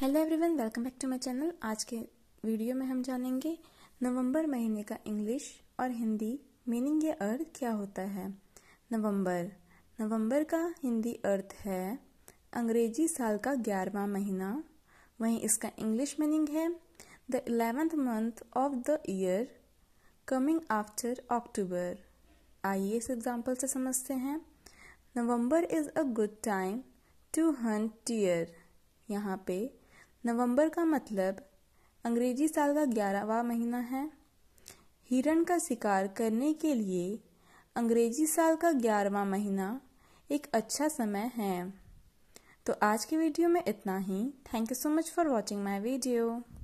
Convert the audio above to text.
hello everyone welcome back to my channel आज के video में हम जानेंगे नवंबर महीने का इंग्लिश और हिंदी मीनिंग या अर्थ क्या होता है नवंबर नवंबर का हिंदी अर्थ है अंग्रेजी साल का ग्यारहवा महीना वहीं इसका इंग्लिश मीनिंग है the eleventh month of the year coming after October आइए इस एग्जाम्पल से समझते हैं November is a good time to hunt tear यहाँ पे नवंबर का मतलब अंग्रेजी साल का ग्यारहवा महीना है हिरण का शिकार करने के लिए अंग्रेजी साल का ग्यारहवा महीना एक अच्छा समय है तो आज के वीडियो में इतना ही thank you so much for watching my video